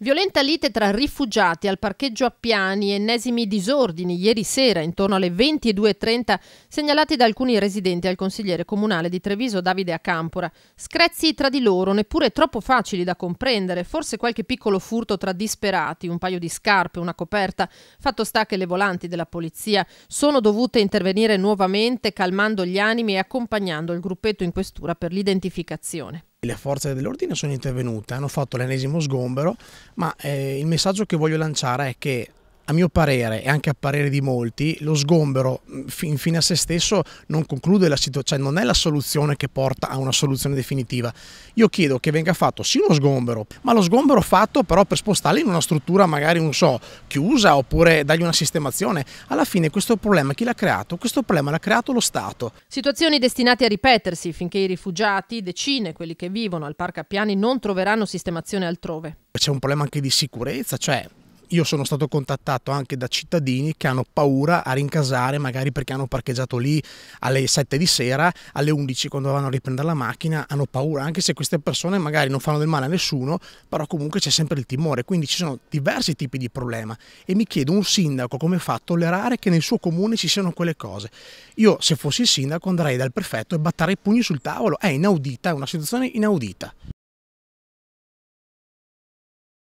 Violenta lite tra rifugiati al parcheggio a Piani, ennesimi disordini ieri sera intorno alle 22.30 segnalati da alcuni residenti al consigliere comunale di Treviso Davide Acampora. Screzzi tra di loro, neppure troppo facili da comprendere, forse qualche piccolo furto tra disperati, un paio di scarpe, una coperta. Fatto sta che le volanti della polizia sono dovute intervenire nuovamente calmando gli animi e accompagnando il gruppetto in questura per l'identificazione. Le forze dell'ordine sono intervenute, hanno fatto l'ennesimo sgombero, ma eh, il messaggio che voglio lanciare è che a mio parere e anche a parere di molti, lo sgombero mm, fin, fine a se stesso non conclude la situazione, cioè non è la soluzione che porta a una soluzione definitiva. Io chiedo che venga fatto sì uno sgombero, ma lo sgombero fatto però per spostarlo in una struttura magari, non so, chiusa oppure dargli una sistemazione. Alla fine questo problema chi l'ha creato? Questo problema l'ha creato lo Stato. Situazioni destinate a ripetersi finché i rifugiati, decine quelli che vivono al Parco Appiani, non troveranno sistemazione altrove. C'è un problema anche di sicurezza, cioè io sono stato contattato anche da cittadini che hanno paura a rincasare magari perché hanno parcheggiato lì alle 7 di sera, alle 11 quando vanno a riprendere la macchina, hanno paura anche se queste persone magari non fanno del male a nessuno, però comunque c'è sempre il timore, quindi ci sono diversi tipi di problema e mi chiedo un sindaco come fa a tollerare che nel suo comune ci siano quelle cose. Io se fossi il sindaco andrei dal prefetto e batterei i pugni sul tavolo, è inaudita, è una situazione inaudita.